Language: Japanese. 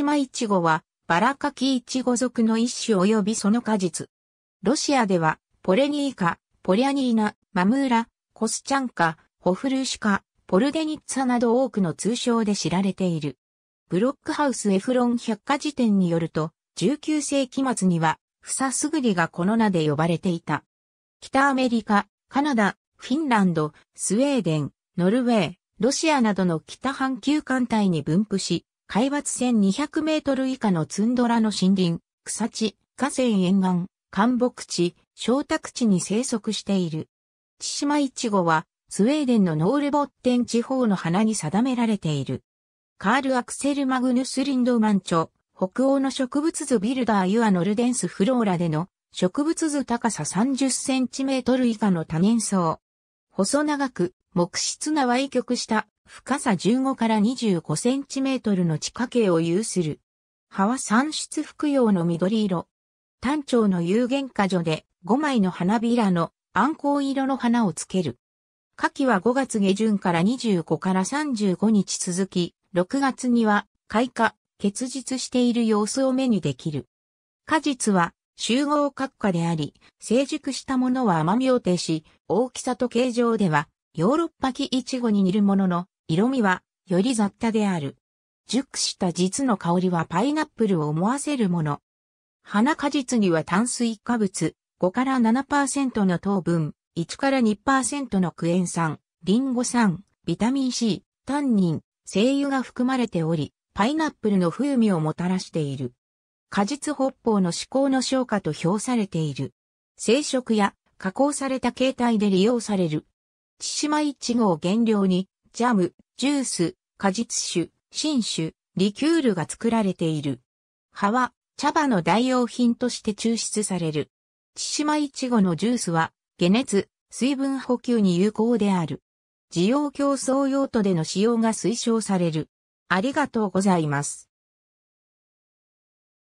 島イチゴは、バラカキイチゴ属の一種及びその果実。ロシアでは、ポレニーカ、ポリアニーナ、マムーラ、コスチャンカ、ホフルーシカ、ポルデニッツァなど多くの通称で知られている。ブロックハウスエフロン百科事典によると、19世紀末には、フサスグリがこの名で呼ばれていた。北アメリカ、カナダ、フィンランド、スウェーデン、ノルウェー、ロシアなどの北半球艦隊に分布し、海抜1200メートル以下のツンドラの森林、草地、河川沿岸、干木地、小宅地に生息している。千島イチゴは、スウェーデンのノールボッテン地方の花に定められている。カール・アクセル・マグヌス・リンドマンチョ、北欧の植物図ビルダー・ユア・ノルデンス・フローラでの、植物図高さ30センチメートル以下の多年草。細長く、木質が歪曲した深さ15から25センチメートルの地下茎を有する。葉は産出服用の緑色。単調の有限果樹で5枚の花びらの暗光色の花をつける。花期は5月下旬から25から35日続き、6月には開花、結実している様子を目にできる。果実は集合核果であり、成熟したものは甘みを呈し、大きさと形状ではヨーロッパキイチゴに似るものの、色味は、より雑多である。熟した実の香りはパイナップルを思わせるもの。花果実には炭水化物、5から7%の糖分、1から2%のクエン酸、リンゴ酸、ビタミン C、タンニン、精油が含まれており、パイナップルの風味をもたらしている。果実北方の思考の消化と評されている。生殖や加工された形態で利用される。千島一号原料にジャム、ジュース、果実酒、新酒、リキュールが作られている。葉は茶葉の代用品として抽出される。千島いちごのジュースは解熱、水分補給に有効である。需要競争用途での使用が推奨される。ありがとうございます。